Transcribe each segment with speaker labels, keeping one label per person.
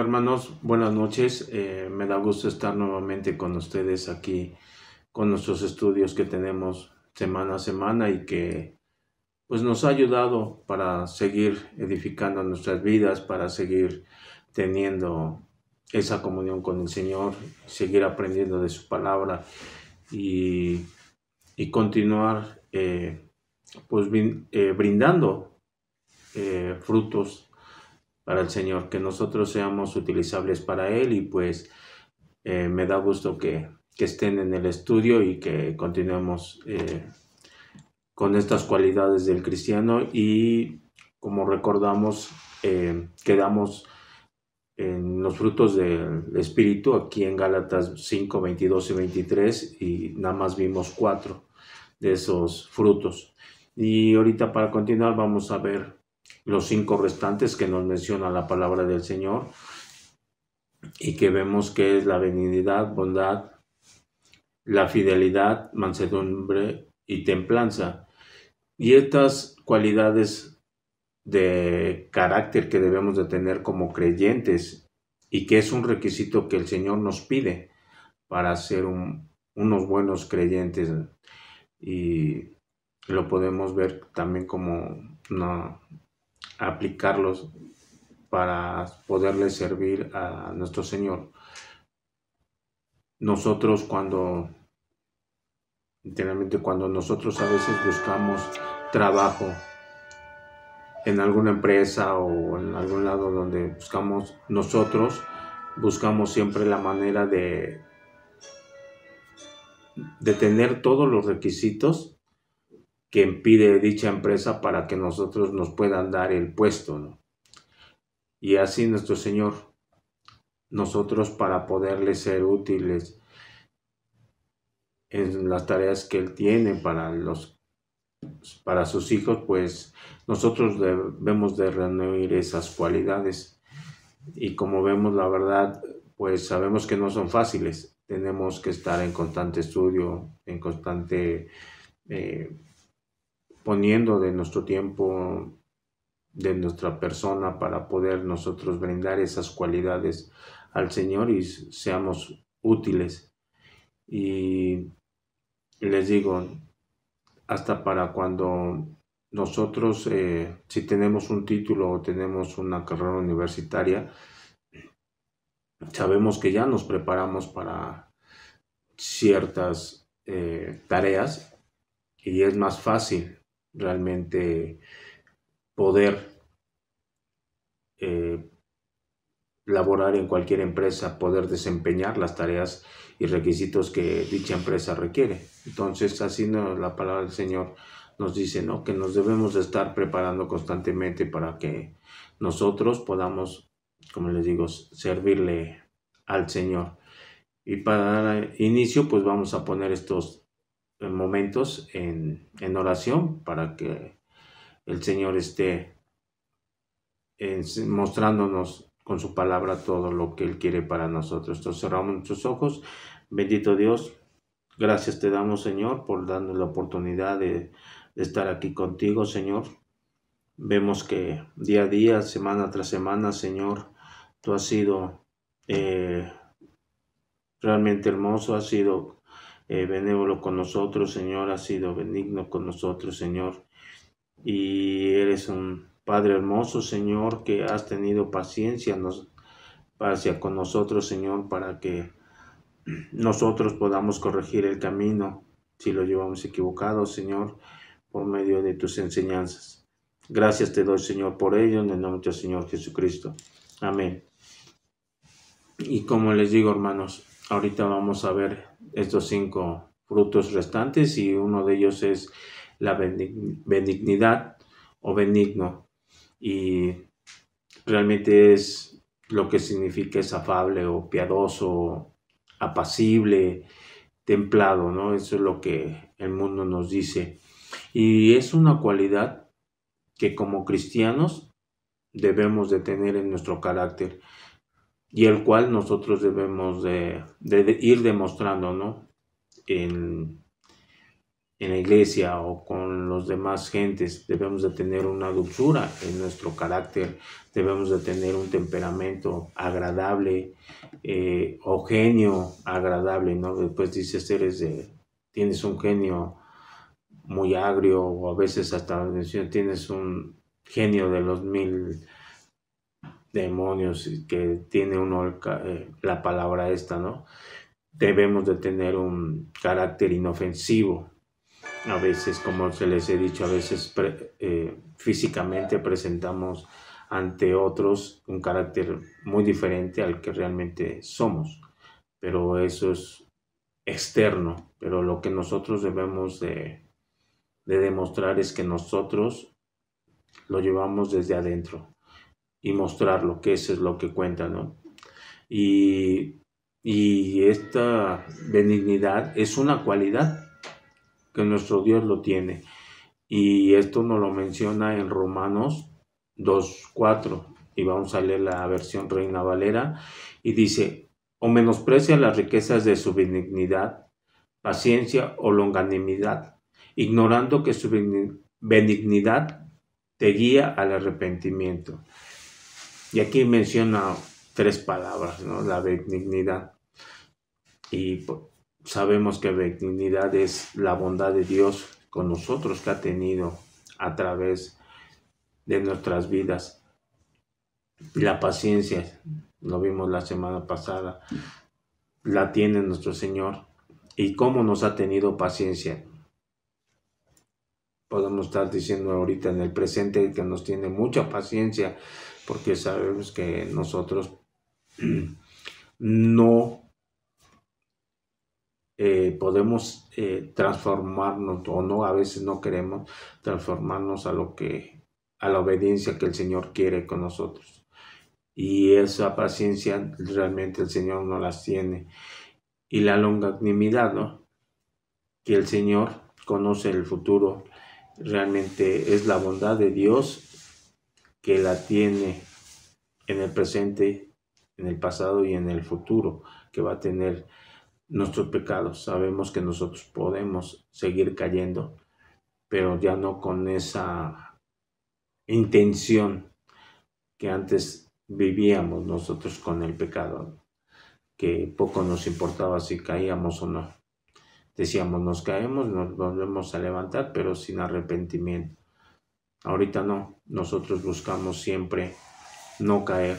Speaker 1: hermanos, buenas noches. Eh, me da gusto estar nuevamente con ustedes aquí con nuestros estudios que tenemos semana a semana y que pues nos ha ayudado para seguir edificando nuestras vidas, para seguir teniendo esa comunión con el Señor, seguir aprendiendo de su palabra y, y continuar eh, pues eh, brindando frutos para el Señor, que nosotros seamos utilizables para Él y pues eh, me da gusto que, estén en el estudio y que continuemos eh, con estas cualidades del cristiano y como recordamos, eh, quedamos en los frutos del Espíritu aquí en Gálatas 5, 22 y 23 y nada más vimos cuatro de esos frutos. Y ahorita para continuar vamos a ver los cinco restantes que nos menciona la palabra del Señor y que vemos que es la benignidad, bondad, la fidelidad, mansedumbre y templanza. Y estas cualidades de carácter que debemos de tener como creyentes y que es un requisito que el Señor nos pide para ser unos buenos creyentes. Y lo podemos ver también como una, aplicarlos para poderle servir a nuestro Señor. Nosotros cuando, literalmente cuando nosotros a veces buscamos trabajo en alguna empresa o en algún lado donde buscamos nosotros, buscamos siempre la manera de, de tener todos los requisitos quien pide dicha empresa para que nosotros nos puedan dar el puesto. Y así nuestro Señor, nosotros para poderle ser útiles en las tareas que Él tiene para, los, para sus hijos, pues nosotros debemos de reunir esas cualidades. Y como vemos, la verdad, pues sabemos que no son fáciles. Tenemos que estar en constante estudio, en constante eh, poniendo de nuestro tiempo, de nuestra persona, para poder nosotros brindar esas cualidades al Señor y seamos útiles. Y les digo, hasta para cuando nosotros, eh, si tenemos un título o tenemos una carrera universitaria, sabemos que ya nos preparamos para ciertas eh, tareas y es más fácil realmente poder eh, laborar en cualquier empresa, poder desempeñar las tareas y requisitos que dicha empresa requiere. Entonces, así la palabra del Señor nos dice, ¿no? Que nos debemos de estar preparando constantemente para que nosotros podamos, como les digo, servirle al Señor. Y para dar inicio, pues vamos a poner estos momentos en, oración para que el Señor esté eh, mostrándonos con su palabra todo lo que Él quiere para nosotros. Entonces cerramos nuestros ojos. Bendito Dios, gracias te damos Señor por darnos la oportunidad de, estar aquí contigo Señor. Vemos que día a día, semana tras semana Señor, tú has sido eh, realmente hermoso, has sido eh, benévolo con nosotros, Señor, has sido benigno con nosotros, Señor. Y eres un Padre hermoso, Señor, que has tenido paciencia con nosotros, Señor, para que nosotros podamos corregir el camino si lo llevamos equivocado, Señor, por medio de tus enseñanzas. Gracias te doy, Señor, por ello, en el nombre del Señor Jesucristo. Amén. Y como les digo, hermanos, Ahorita vamos a ver estos cinco frutos restantes y uno de ellos es la benignidad o benigno. Y realmente es lo que significa es afable o piadoso, apacible, templado, ¿no? Eso es lo que el mundo nos dice. Y es una cualidad que como cristianos debemos de tener en nuestro carácter y el cual nosotros debemos de, ir demostrando, ¿no? En, la iglesia o con los demás gentes debemos de tener una dulzura en nuestro carácter, debemos de tener un temperamento agradable eh, o genio agradable, ¿no? Después dices, eres de, tienes un genio muy agrio o a veces hasta tienes un genio de los mil demonios que tiene uno eh, la palabra esta, ¿no? Debemos de tener un carácter inofensivo. A veces, como se les he dicho, a veces eh, físicamente presentamos ante otros un carácter muy diferente al que realmente somos. Pero eso es externo. Pero lo que nosotros debemos de demostrar es que nosotros lo llevamos desde adentro y lo que eso es lo que cuenta, ¿no? Y, esta benignidad es una cualidad que nuestro Dios lo tiene. Y esto nos lo menciona en Romanos 2.4 y vamos a leer la versión Reina Valera y dice, o menosprecia las riquezas de su benignidad, paciencia o longanimidad, ignorando que su benignidad te guía al arrepentimiento. Y aquí menciona tres palabras, ¿no? La benignidad. Y pues, sabemos que benignidad es la bondad de Dios con nosotros que ha tenido a través de nuestras vidas. La paciencia, lo vimos la semana pasada, la tiene nuestro Señor. Y cómo nos ha tenido paciencia. Podemos estar diciendo ahorita en el presente que nos tiene mucha paciencia porque sabemos que nosotros no eh, podemos eh, transformarnos o no, a veces no queremos transformarnos a lo que, a la obediencia que el Señor quiere con nosotros. Y esa paciencia realmente el Señor no las tiene. Y la longanimidad, ¿no? Que el Señor conoce el futuro, realmente es la bondad de Dios que la tiene en el presente, en el pasado y en el futuro, que va a tener nuestros pecados. Sabemos que nosotros podemos seguir cayendo, pero ya no con esa intención que antes vivíamos nosotros con el pecado, que poco nos importaba si caíamos o no. Decíamos, nos caemos, nos volvemos a levantar, pero sin arrepentimiento. Ahorita no, nosotros buscamos siempre no caer.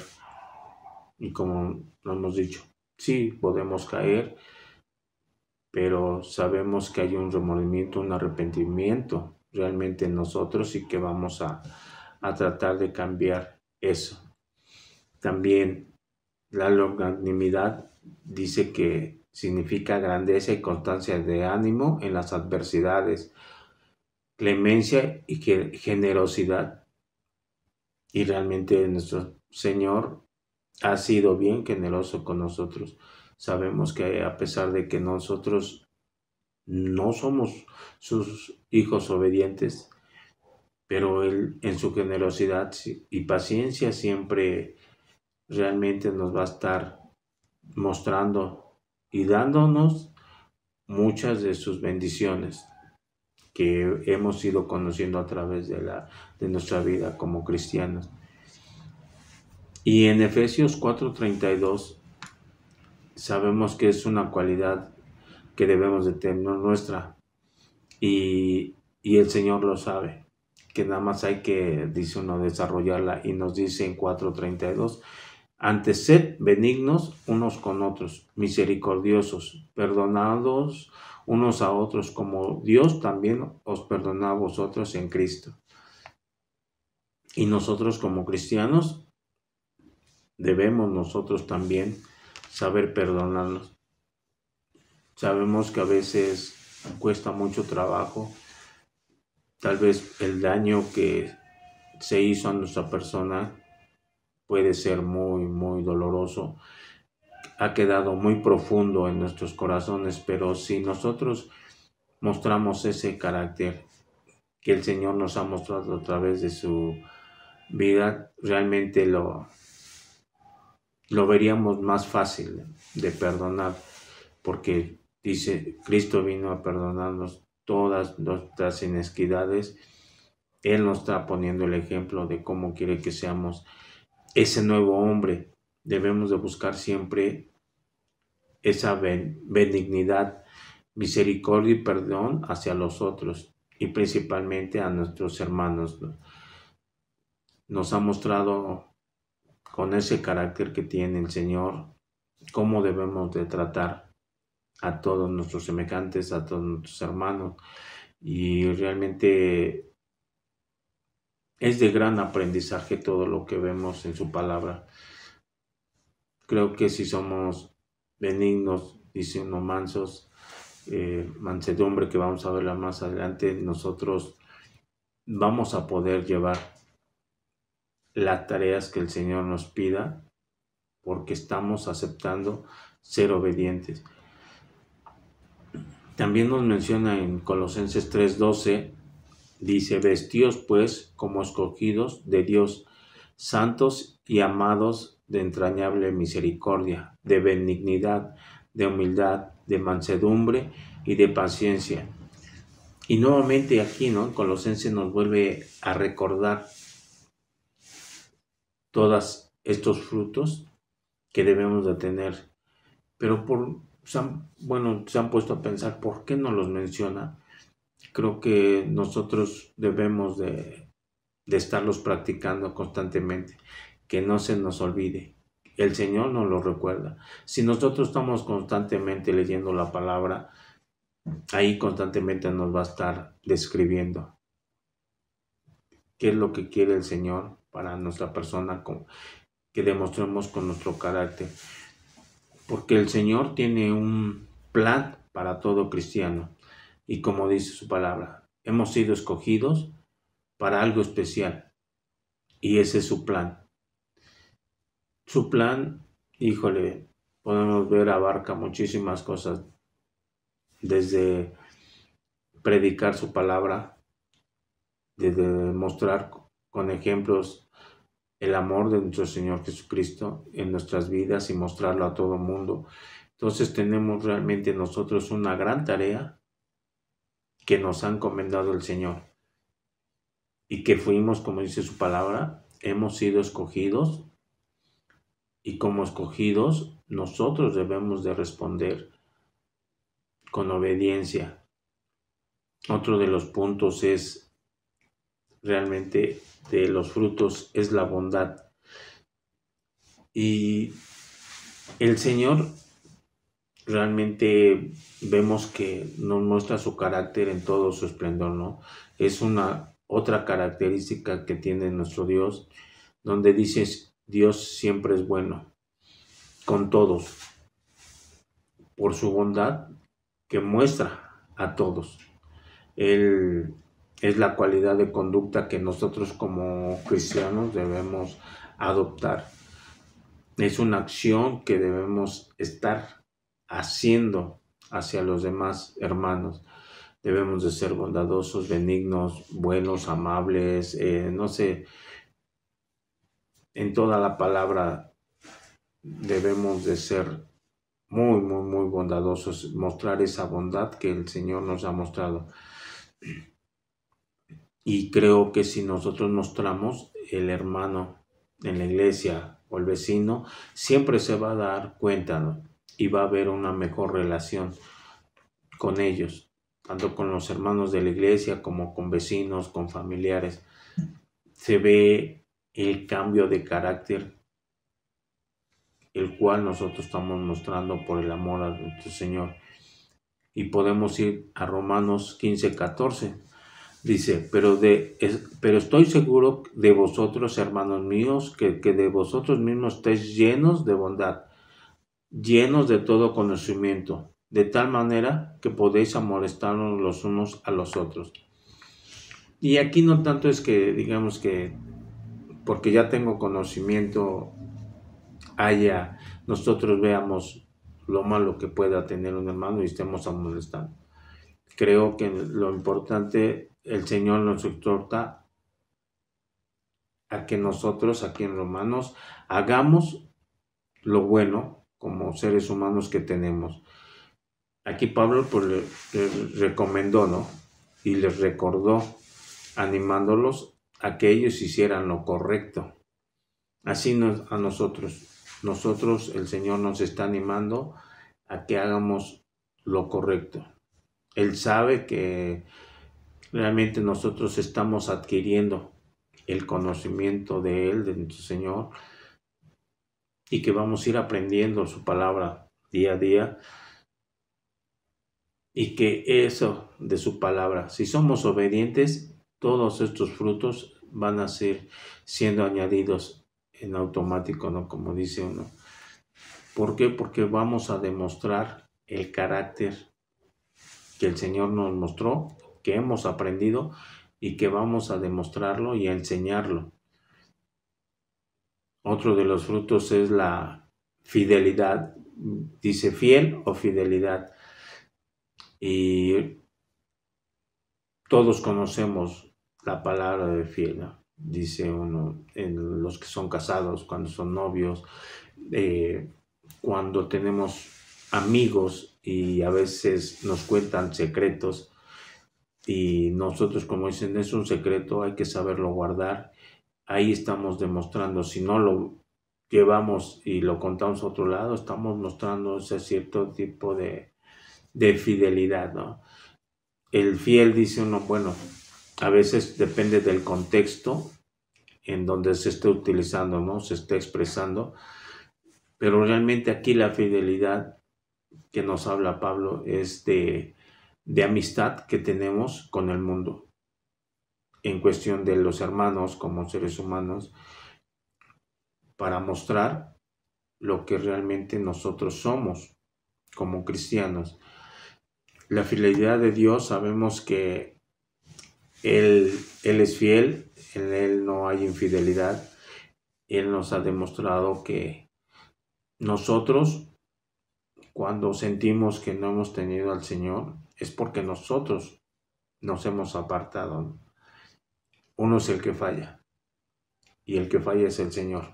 Speaker 1: Y como lo hemos dicho, sí, podemos caer, pero sabemos que hay un remordimiento, un arrepentimiento realmente en nosotros y que vamos a, a tratar de cambiar eso. También la longanimidad dice que significa grandeza y constancia de ánimo en las adversidades clemencia y generosidad. Y realmente nuestro Señor ha sido bien generoso con nosotros. Sabemos que a pesar de que nosotros no somos sus hijos obedientes, pero Él en su generosidad y paciencia siempre realmente nos va a estar mostrando y dándonos muchas de sus bendiciones que hemos ido conociendo a través de, la, de nuestra vida como cristianos. Y en Efesios 4:32 sabemos que es una cualidad que debemos de tener nuestra y, y el Señor lo sabe, que nada más hay que, dice uno, desarrollarla y nos dice en 4:32 antes sed benignos unos con otros, misericordiosos, perdonados unos a otros, como Dios también os perdona a vosotros en Cristo. Y nosotros como cristianos debemos nosotros también saber perdonarnos. Sabemos que a veces cuesta mucho trabajo, tal vez el daño que se hizo a nuestra persona puede ser muy, muy doloroso, ha quedado muy profundo en nuestros corazones, pero si nosotros mostramos ese carácter que el Señor nos ha mostrado a través de su vida, realmente lo, lo veríamos más fácil de perdonar, porque dice, Cristo vino a perdonarnos todas nuestras inesquidades. Él nos está poniendo el ejemplo de cómo quiere que seamos ese nuevo hombre. Debemos de buscar siempre esa benignidad, misericordia y perdón hacia los otros y principalmente a nuestros hermanos. Nos ha mostrado con ese carácter que tiene el Señor cómo debemos de tratar a todos nuestros semejantes, a todos nuestros hermanos. Y realmente es de gran aprendizaje todo lo que vemos en su palabra. Creo que si somos benignos diciendo mansos, eh, mansedumbre que vamos a verla más adelante, nosotros vamos a poder llevar las tareas que el Señor nos pida porque estamos aceptando ser obedientes. También nos menciona en Colosenses 3:12 Dice, vestíos pues como escogidos de Dios, santos y amados de entrañable misericordia, de benignidad, de humildad, de mansedumbre y de paciencia. Y nuevamente aquí, ¿no? Colosense nos vuelve a recordar todos estos frutos que debemos de tener. Pero por, bueno, se han puesto a pensar, ¿por qué no los menciona? creo que nosotros debemos de, estarlos practicando constantemente, que no se nos olvide. El Señor nos lo recuerda. Si nosotros estamos constantemente leyendo la palabra, ahí constantemente nos va a estar describiendo qué es lo que quiere el Señor para nuestra persona, que demostremos con nuestro carácter. Porque el Señor tiene un plan para todo cristiano y como dice su palabra, hemos sido escogidos para algo especial y ese es su plan. Su plan, híjole, podemos ver abarca muchísimas cosas, desde predicar su palabra, desde mostrar con ejemplos el amor de nuestro Señor Jesucristo en nuestras vidas y mostrarlo a todo el mundo. Entonces tenemos realmente nosotros una gran tarea que nos ha encomendado el Señor y que fuimos, como dice su palabra, hemos sido escogidos y como escogidos nosotros debemos de responder con obediencia. Otro de los puntos es realmente de los frutos es la bondad. Y el Señor realmente vemos que nos muestra su carácter en todo su esplendor, ¿no? Es una otra característica que tiene nuestro Dios, donde dices, Dios siempre es bueno, con todos, por su bondad que muestra a todos. Él es la cualidad de conducta que nosotros como cristianos debemos adoptar. Es una acción que debemos estar haciendo hacia los demás hermanos. Debemos de ser bondadosos, benignos, buenos, amables, eh, no sé, en toda la palabra debemos de ser muy, muy, muy bondadosos, mostrar esa bondad que el Señor nos ha mostrado. Y creo que si nosotros mostramos el hermano en la iglesia o el vecino, siempre se va a dar cuenta, ¿no? y va a haber una mejor relación con ellos, tanto con los hermanos de la iglesia como con vecinos, con familiares. Se ve el cambio de carácter, el cual nosotros estamos mostrando por el amor a nuestro Señor. Y podemos ir a Romanos 15, 14. Dice, pero, de, pero estoy seguro de vosotros, hermanos míos, que, que de vosotros mismos estéis llenos de bondad, llenos de todo conocimiento, de tal manera que podéis amolestarnos los unos a los otros. Y aquí no tanto es que digamos que porque ya tengo conocimiento haya nosotros veamos lo malo que pueda tener un hermano y estemos amolestando. Creo que lo importante, el Señor nos exhorta a que nosotros aquí en Romanos hagamos lo bueno como seres humanos que tenemos. Aquí Pablo pues, le, recomendó, ¿no? Y les recordó, animándolos a que ellos hicieran lo correcto. Así nos, a nosotros. Nosotros, el Señor nos está animando a que hagamos lo correcto. Él sabe que realmente nosotros estamos adquiriendo el conocimiento de Él, de nuestro Señor, y que vamos a ir aprendiendo su palabra día a día y que eso de su palabra, si somos obedientes, todos estos frutos van a ser siendo añadidos en automático, ¿no? Como dice uno. ¿Por qué? Porque vamos a demostrar el carácter que el Señor nos mostró, que hemos aprendido y que vamos a demostrarlo y a enseñarlo. Otro de los frutos es la fidelidad. Dice fiel o fidelidad. Y todos conocemos la palabra de fiel. Dice uno, en los que son casados, cuando son novios, eh, cuando tenemos amigos y a veces nos cuentan secretos y nosotros como dicen es un secreto hay que saberlo guardar ahí estamos demostrando, si no lo llevamos y lo contamos a otro lado, estamos mostrando ese cierto tipo de, fidelidad, El fiel dice uno, bueno, a veces depende del contexto en donde se esté utilizando, ¿no? Se esté expresando, pero realmente aquí la fidelidad que nos habla Pablo es de amistad que tenemos con el mundo en cuestión de los hermanos como seres humanos para mostrar lo que realmente nosotros somos como cristianos. La fidelidad de Dios sabemos que Él, Él es fiel, en Él no hay infidelidad. Él nos ha demostrado que nosotros, cuando sentimos que no hemos tenido al Señor, es porque nosotros nos hemos apartado uno es el que falla. Y el que falla es el Señor.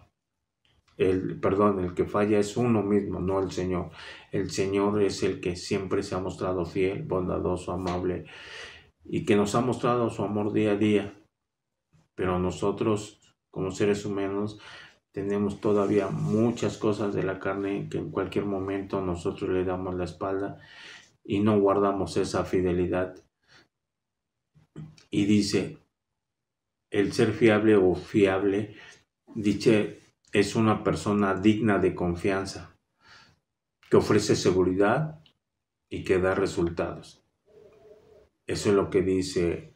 Speaker 1: El, perdón, el que falla es uno mismo, no el Señor. El Señor es el que siempre se ha mostrado fiel, bondadoso, amable y que nos ha mostrado su amor día a día. Pero nosotros, como seres humanos, tenemos todavía muchas cosas de la carne que en cualquier momento nosotros le damos la espalda y no guardamos esa fidelidad. Y dice, el ser fiable o fiable, dice, es una persona digna de confianza, que ofrece seguridad y que da resultados. Eso es lo que dice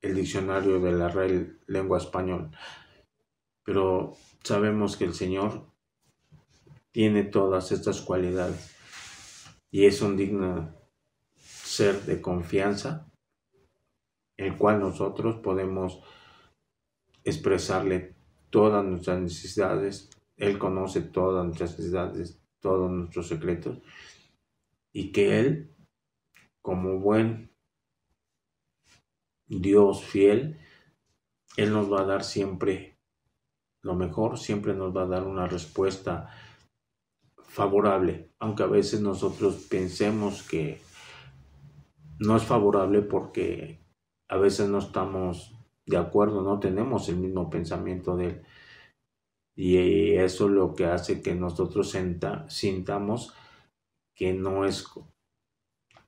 Speaker 1: el diccionario de la Real Lengua Española. Pero sabemos que el Señor tiene todas estas cualidades y es un digno ser de confianza, el cual nosotros podemos expresarle todas nuestras necesidades. Él conoce todas nuestras necesidades, todos nuestros secretos. Y que Él, como buen Dios fiel, Él nos va a dar siempre lo mejor, siempre nos va a dar una respuesta favorable, aunque a veces nosotros pensemos que no es favorable porque a veces no estamos de acuerdo, no tenemos el mismo pensamiento de él. Y eso es lo que hace que nosotros sintamos que no es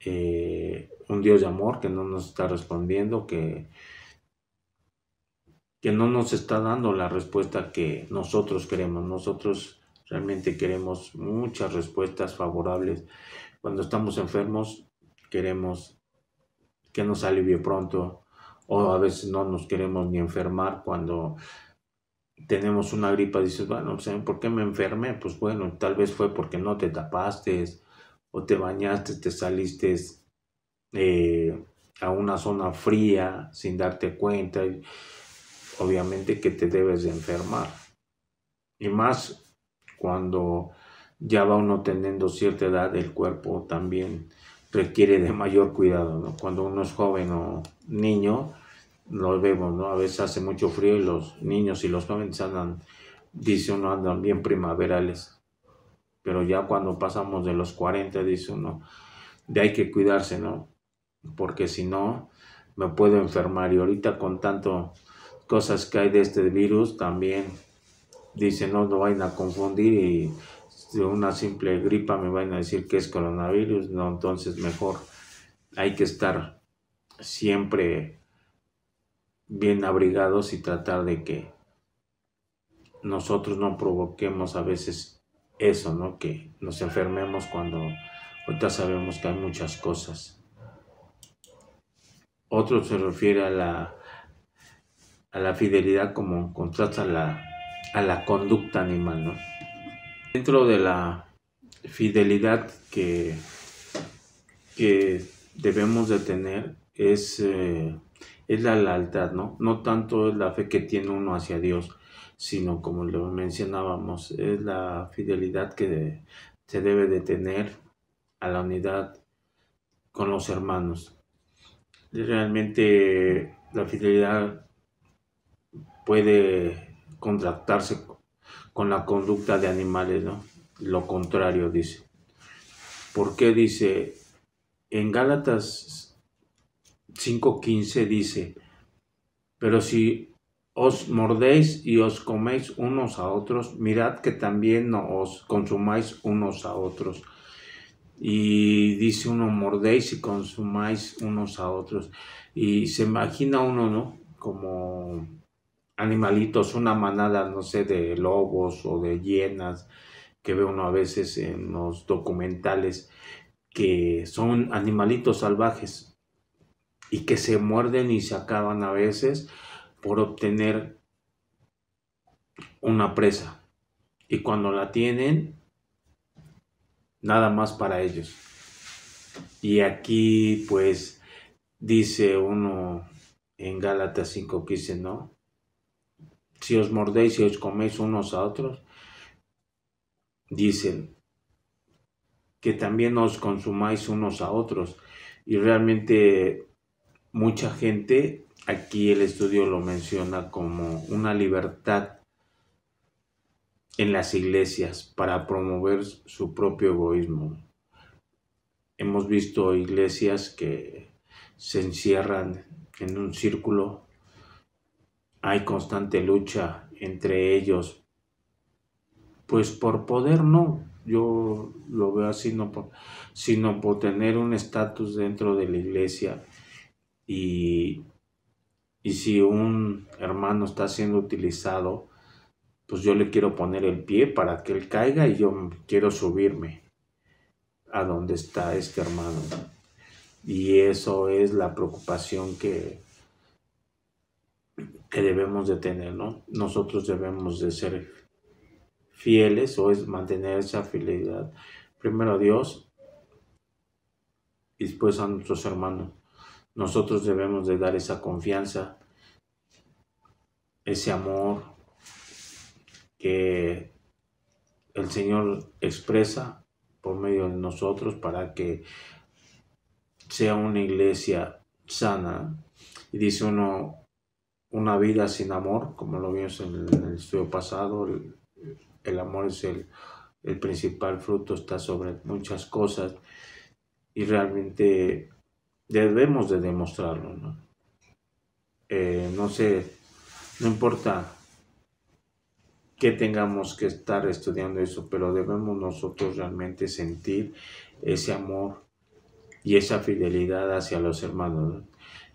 Speaker 1: eh, un Dios de amor, que no nos está respondiendo, que, que no nos está dando la respuesta que nosotros queremos. Nosotros realmente queremos muchas respuestas favorables. Cuando estamos enfermos, queremos que nos alivie pronto, o a veces no nos queremos ni enfermar cuando tenemos una gripa, dices, bueno, por qué me enfermé? Pues bueno, tal vez fue porque no te tapaste o te bañaste, te saliste eh, a una zona fría sin darte cuenta. Obviamente que te debes de enfermar. Y más cuando ya va uno teniendo cierta edad, el cuerpo también requiere de mayor cuidado. ¿no? Cuando uno es joven o niño, lo vemos, ¿no? A veces hace mucho frío y los niños y los jóvenes andan, dice uno, andan bien primaverales. Pero ya cuando pasamos de los 40, dice uno, de hay que cuidarse, ¿no? Porque si no, me puedo enfermar. Y ahorita con tanto cosas que hay de este virus, también dice no lo vayan a confundir y de una simple gripa me van a decir que es coronavirus, no, entonces mejor hay que estar siempre bien abrigados y tratar de que nosotros no provoquemos a veces eso, ¿no? Que nos enfermemos cuando ahorita sabemos que hay muchas cosas. Otro se refiere a la, a la fidelidad como contrasta la a la conducta animal, ¿no? Dentro de la fidelidad que, que debemos de tener es, eh, es la lealtad, ¿no? No tanto es la fe que tiene uno hacia Dios, sino como lo mencionábamos, es la fidelidad que se debe de tener a la unidad con los hermanos. Realmente la fidelidad puede contractarse con la conducta de animales, ¿no? Lo contrario, dice. ¿Por qué dice? En Gálatas 5.15 dice, pero si os mordéis y os coméis unos a otros, mirad que también no os consumáis unos a otros. Y dice uno, mordéis y consumáis unos a otros. Y se imagina uno, ¿no? Como animalitos, una manada, no sé, de lobos o de hienas que ve uno a veces en los documentales, que son animalitos salvajes y que se muerden y se acaban a veces por obtener una presa. Y cuando la tienen, nada más para ellos. Y aquí pues dice uno en Gálatas 5:15, ¿no? si os mordéis y os coméis unos a otros, dicen que también os consumáis unos a otros. Y realmente mucha gente, aquí el estudio lo menciona como una libertad en las iglesias para promover su propio egoísmo. Hemos visto iglesias que se encierran en un círculo hay constante lucha entre ellos. Pues por poder no, yo lo veo así, no por, sino por tener un estatus dentro de la iglesia. Y, y si un hermano está siendo utilizado, pues yo le quiero poner el pie para que él caiga y yo quiero subirme a donde está este hermano. Y eso es la preocupación que, que debemos de tener, ¿no? Nosotros debemos de ser fieles o es mantener esa fidelidad primero a Dios y después a nuestros hermanos. Nosotros debemos de dar esa confianza, ese amor que el Señor expresa por medio de nosotros para que sea una iglesia sana. Y dice uno, una vida sin amor, como lo vimos en el estudio pasado, el, amor es el, principal fruto, está sobre muchas cosas y realmente debemos de demostrarlo, ¿no? Eh, no sé, no importa que tengamos que estar estudiando eso, pero debemos nosotros realmente sentir ese amor y esa fidelidad hacia los hermanos.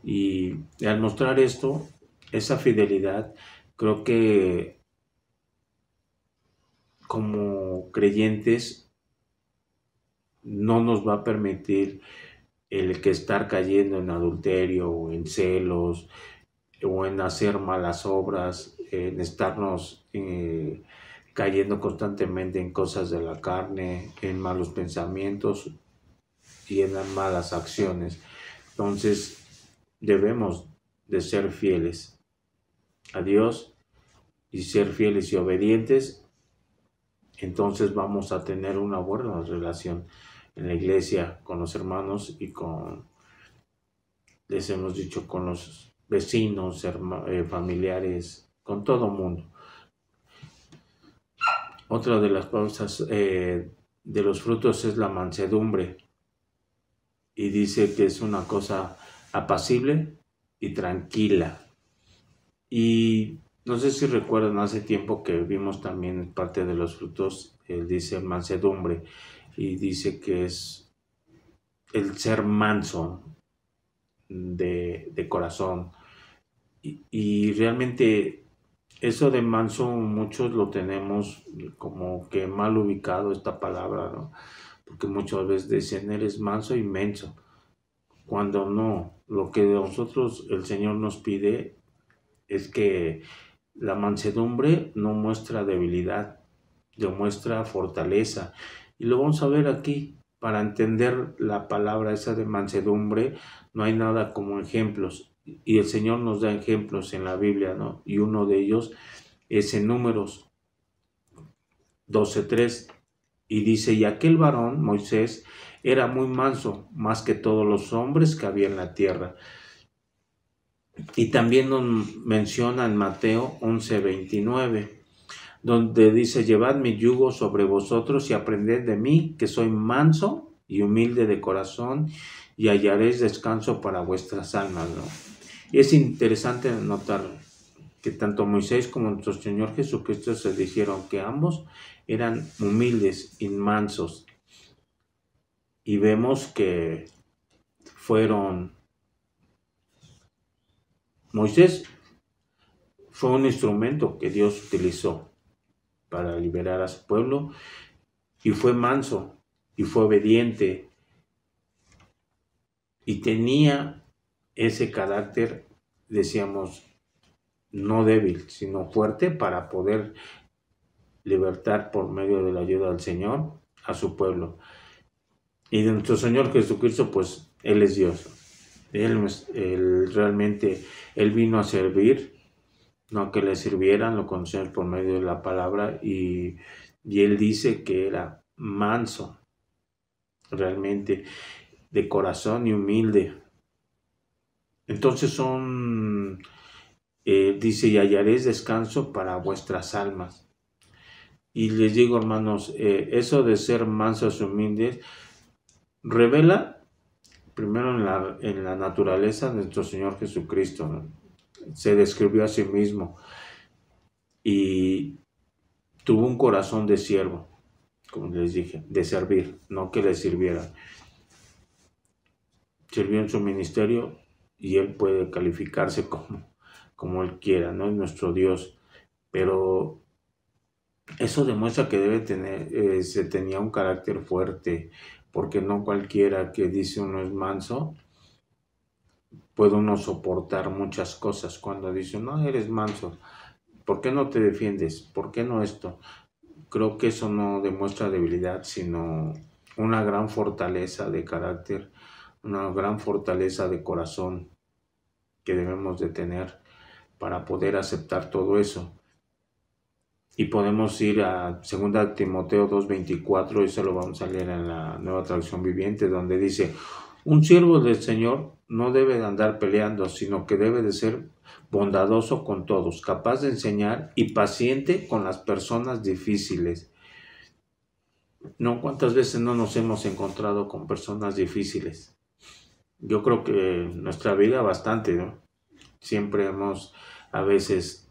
Speaker 1: Y al mostrar esto, esa fidelidad, creo que como creyentes no nos va a permitir el que estar cayendo en adulterio o en celos o en hacer malas obras, en estarnos eh, cayendo constantemente en cosas de la carne, en malos pensamientos y en malas acciones. Entonces debemos de ser fieles a Dios y ser fieles y obedientes, entonces vamos a tener una buena relación en la iglesia con los hermanos y con, les hemos dicho, con los vecinos, eh, familiares, con todo el mundo. Otra de las cosas eh, de los frutos es la mansedumbre y dice que es una cosa apacible y tranquila. Y no sé si recuerdan, hace tiempo que vimos también parte de los frutos, él dice mansedumbre y dice que es el ser manso de, corazón. Y, realmente eso de manso muchos lo tenemos como que mal ubicado esta palabra, ¿no? Porque muchas veces dicen, eres manso y menso. Cuando no, lo que nosotros, el Señor nos pide es que la mansedumbre no muestra debilidad, demuestra fortaleza. Y lo vamos a ver aquí. Para entender la palabra esa de mansedumbre, no hay nada como ejemplos. Y el Señor nos da ejemplos en la Biblia, ¿no? Y uno de ellos es en Números 12.3. Y dice, y aquel varón, Moisés, era muy manso, más que todos los hombres que había en la tierra. Y también nos menciona en Mateo 29, donde dice, llevad mi yugo sobre vosotros y aprended de mí, que soy manso y humilde de corazón, y hallaréis descanso para vuestras almas. Y es interesante notar que tanto Moisés como nuestro Señor Jesucristo se dijeron que ambos eran humildes y mansos. Y vemos que fueron Moisés fue un instrumento que Dios utilizó para liberar a su pueblo y fue manso y fue obediente y tenía ese carácter, decíamos, no débil, sino fuerte para poder libertar por medio de la ayuda del Señor a su pueblo. Y de nuestro Señor Jesucristo, pues Él es Dios. Él, realmente, él vino a servir, no que le sirvieran, lo conocen por medio de la palabra y, él dice que era manso, realmente de corazón y humilde. Entonces son, eh, dice, y hallaréis descanso para vuestras almas. Y les digo, hermanos, eh, eso de ser mansos y humildes revela primero en la, en la naturaleza nuestro Señor Jesucristo. Se describió a sí mismo y tuvo un corazón de siervo, como les dije, de servir, no que le sirviera. Sirvió en su ministerio y él puede calificarse como, como él quiera, ¿no? Es nuestro Dios. Pero eso demuestra que debe tener, eh, se tenía un carácter fuerte, porque no cualquiera que dice uno es manso, puede uno soportar muchas cosas cuando dice, no, eres manso, ¿por qué no te defiendes? ¿Por qué no esto? Creo que eso no demuestra debilidad, sino una gran fortaleza de carácter, una gran fortaleza de corazón que debemos de tener para poder aceptar todo eso. Y podemos ir a 2 Timoteo 2.24, eso lo vamos a leer en la nueva traducción viviente, donde dice, un siervo del Señor no debe de andar peleando, sino que debe de ser bondadoso con todos, capaz de enseñar y paciente con las personas difíciles. No, ¿cuántas veces no nos hemos encontrado con personas difíciles? Yo creo que nuestra vida bastante, ¿no? Siempre hemos a veces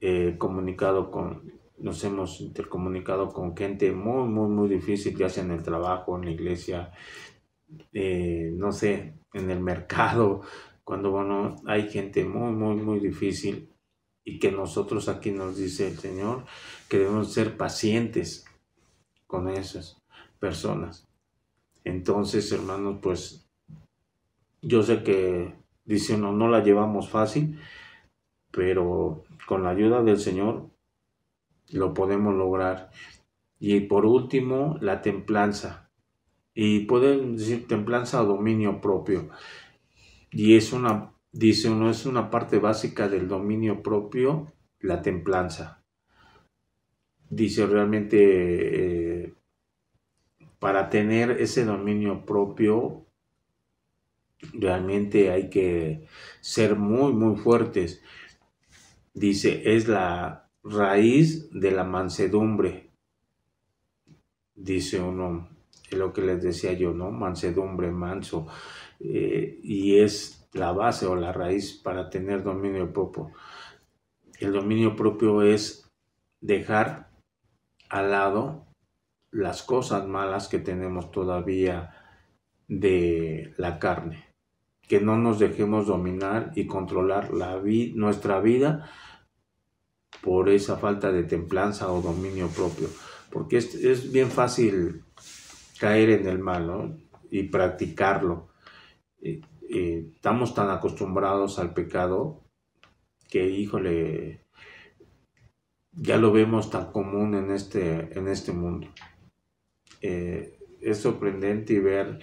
Speaker 1: eh, comunicado con, nos hemos intercomunicado con gente muy, muy, muy difícil, ya sea en el trabajo, en la iglesia, eh, no sé, en el mercado, cuando bueno, hay gente muy, muy, muy difícil y que nosotros aquí nos dice el Señor que debemos ser pacientes con esas personas. Entonces, hermanos, pues yo sé que dice uno, no la llevamos fácil, pero con la ayuda del Señor lo podemos lograr. Y por último, la templanza. Y pueden decir templanza o dominio propio. Y es una, dice uno, es una parte básica del dominio propio, la templanza. Dice realmente, eh, para tener ese dominio propio, realmente hay que ser muy, muy fuertes. Dice, es la raíz de la mansedumbre. Dice uno, es lo que les decía yo, ¿no? Mansedumbre, manso. Eh, y es la base o la raíz para tener dominio propio. El dominio propio es dejar al lado las cosas malas que tenemos todavía de la carne. Que no nos dejemos dominar y controlar la nuestra vida por esa falta de templanza o dominio propio, porque es, bien fácil caer en el mal y practicarlo. Eh, eh, estamos tan acostumbrados al pecado que, híjole, ya lo vemos tan común en este, en este mundo. Eh, es sorprendente ver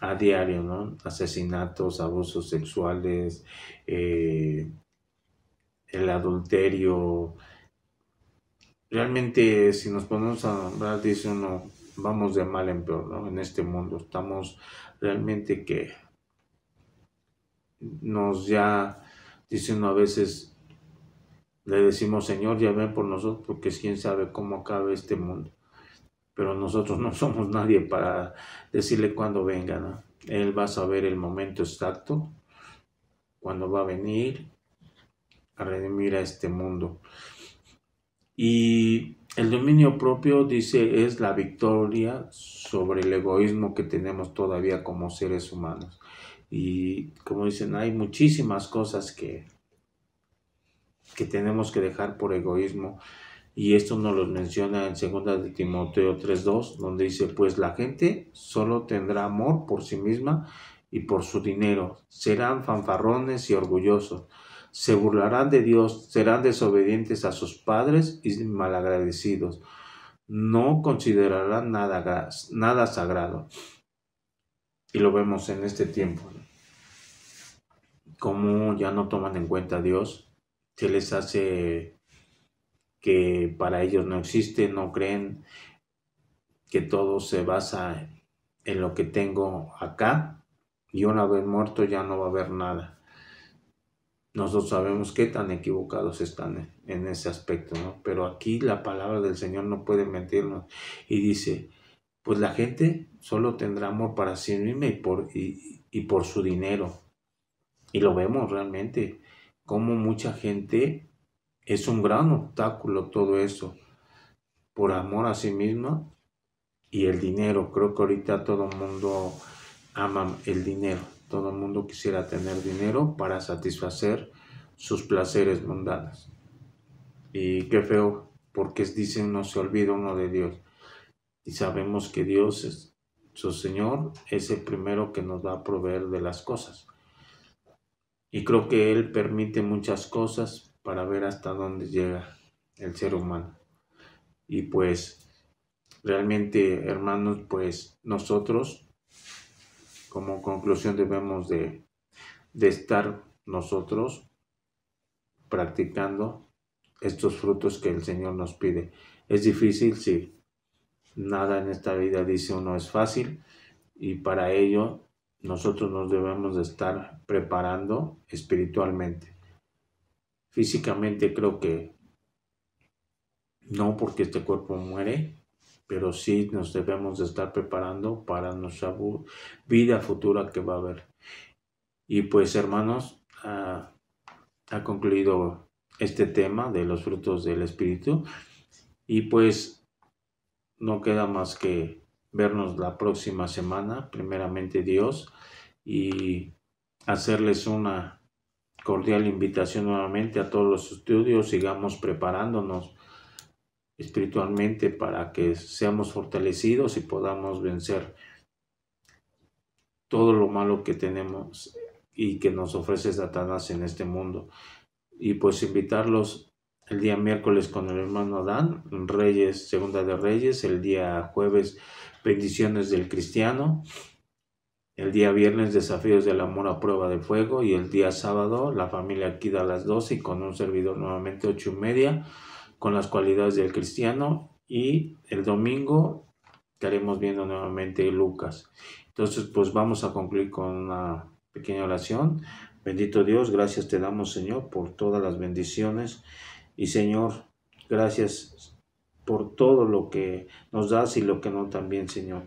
Speaker 1: a diario, Asesinatos, abusos sexuales, el adulterio. Realmente, si nos ponemos a nombrar, dice uno, vamos de mal en peor, ¿no? En este mundo estamos realmente que nos ya, dice uno a veces, le decimos, Señor, ya ven por nosotros, porque quién sabe cómo acaba este mundo. Pero nosotros no somos nadie para decirle cuándo venga, ¿no? Él va a saber el momento exacto, cuando va a venir, a redimir a este mundo. Y el dominio propio, dice, es la victoria sobre el egoísmo que tenemos todavía como seres humanos. Y como dicen, hay muchísimas cosas que, que tenemos que dejar por egoísmo. Y esto nos lo menciona en 2 de Timoteo 3.2, donde dice, pues la gente solo tendrá amor por sí misma y por su dinero. Serán fanfarrones y orgullosos se burlarán de Dios, serán desobedientes a sus padres y malagradecidos. No considerarán nada, nada sagrado. Y lo vemos en este tiempo. Como ya no toman en cuenta a Dios, se les hace que para ellos no existe, no creen que todo se basa en lo que tengo acá y una vez muerto ya no va a haber nada nosotros sabemos qué tan equivocados están en ese aspecto, ¿no? Pero aquí la palabra del Señor no puede mentirnos. Y dice, pues la gente solo tendrá amor para sí misma y por, por su dinero. Y lo vemos realmente, como mucha gente es un gran obstáculo todo eso, por amor a sí misma y el dinero. Creo que ahorita todo el mundo ama el dinero todo el mundo quisiera tener dinero para satisfacer sus placeres mundanos. Y qué feo, porque dicen no se olvida uno de Dios. Y sabemos que Dios es su Señor, es el primero que nos va a proveer de las cosas. Y creo que Él permite muchas cosas para ver hasta dónde llega el ser humano. Y pues realmente, hermanos, pues nosotros como conclusión debemos de, estar nosotros practicando estos frutos que el Señor nos pide. Es difícil, sí. Nada en esta vida, dice uno, es fácil y para ello nosotros nos debemos de estar preparando espiritualmente. Físicamente creo que no, porque este cuerpo muere, pero sí nos debemos de estar preparando para nuestra vida futura que va a haber. Y pues hermanos, ha concluido este tema de los frutos del Espíritu y pues no queda más que vernos la próxima semana, primeramente Dios, y hacerles una cordial invitación nuevamente a todos los estudios, sigamos preparándonos espiritualmente para que seamos fortalecidos y podamos vencer todo lo malo que tenemos y que nos ofrece Satanás en este mundo. Y pues invitarlos el día miércoles con el hermano Adán, Reyes, Segunda de Reyes, el día jueves, bendiciones del cristiano, el día viernes, desafíos del amor a prueba de fuego, y el día sábado, la familia aquí da las 12 y con un servidor nuevamente ocho y media con las cualidades del cristiano y el domingo estaremos viendo nuevamente Lucas. Entonces, pues vamos a concluir con una pequeña oración. Bendito Dios, gracias te damos Señor por todas las bendiciones y Señor, gracias por todo lo que nos das y lo que no también, Señor.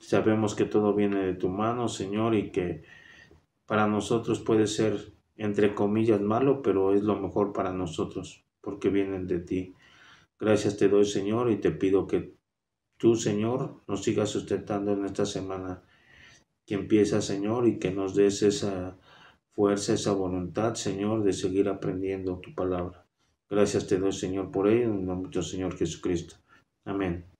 Speaker 1: Sabemos que todo viene de tu mano, Señor, y que para nosotros puede ser, entre comillas, malo, pero es lo mejor para nosotros porque vienen de ti. Gracias te doy, Señor, y te pido que tú, Señor, nos sigas sustentando en esta semana que empieza, Señor, y que nos des esa fuerza, esa voluntad, Señor, de seguir aprendiendo tu palabra. Gracias te doy, Señor, por ello, en el nombre Señor Jesucristo. Amén.